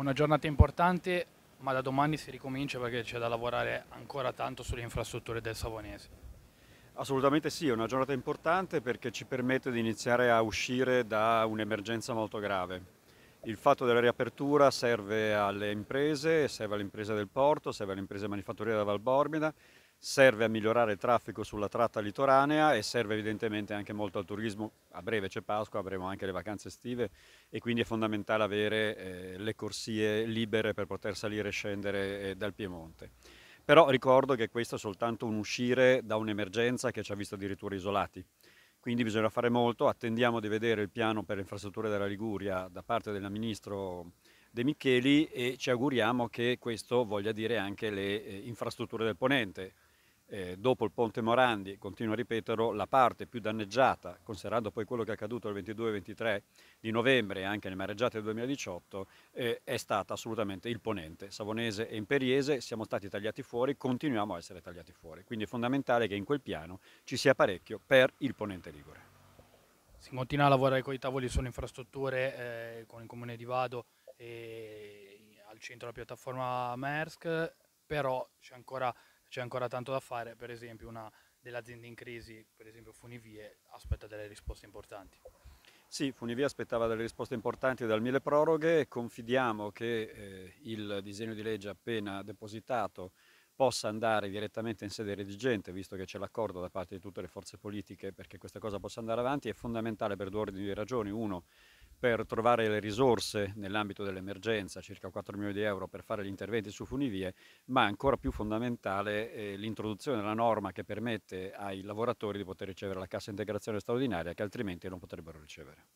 una giornata importante, ma da domani si ricomincia perché c'è da lavorare ancora tanto sulle infrastrutture del Savonese. Assolutamente sì, è una giornata importante perché ci permette di iniziare a uscire da un'emergenza molto grave. Il fatto della riapertura serve alle imprese, serve all'impresa del porto, serve all'impresa manifatturiera manifatturiere della Valbormida, serve a migliorare il traffico sulla tratta litoranea e serve evidentemente anche molto al turismo. A breve c'è Pasqua, avremo anche le vacanze estive e quindi è fondamentale avere eh, le corsie libere per poter salire e scendere eh, dal Piemonte. Però ricordo che questo è soltanto un uscire da un'emergenza che ci ha visto addirittura isolati. Quindi bisogna fare molto, attendiamo di vedere il piano per le infrastrutture della Liguria da parte del Ministro De Micheli e ci auguriamo che questo voglia dire anche le eh, infrastrutture del Ponente, eh, dopo il ponte Morandi, continuo a ripeterlo, la parte più danneggiata, considerando poi quello che è accaduto il 22-23 di novembre e anche nel mareggiate del 2018, eh, è stata assolutamente il ponente savonese e imperiese, siamo stati tagliati fuori, continuiamo a essere tagliati fuori, quindi è fondamentale che in quel piano ci sia parecchio per il ponente Ligure. Si continua a lavorare con i tavoli sulle infrastrutture, eh, con il comune di Vado e al centro della piattaforma Maersk, però c'è ancora c'è ancora tanto da fare, per esempio una delle aziende in crisi, per esempio Funivie, aspetta delle risposte importanti. Sì, Funivia aspettava delle risposte importanti dal mille proroghe e confidiamo che eh, il disegno di legge appena depositato possa andare direttamente in sede redigente, visto che c'è l'accordo da parte di tutte le forze politiche perché questa cosa possa andare avanti, è fondamentale per due ordini di ragioni. Uno, per trovare le risorse nell'ambito dell'emergenza, circa 4 milioni di euro per fare gli interventi su funivie, ma ancora più fondamentale eh, l'introduzione della norma che permette ai lavoratori di poter ricevere la cassa integrazione straordinaria che altrimenti non potrebbero ricevere.